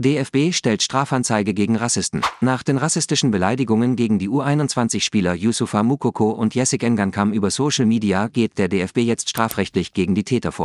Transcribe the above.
DFB stellt Strafanzeige gegen Rassisten. Nach den rassistischen Beleidigungen gegen die U21-Spieler Yusufa Mukoko und Jessic Engankam über Social Media geht der DFB jetzt strafrechtlich gegen die Täter vor.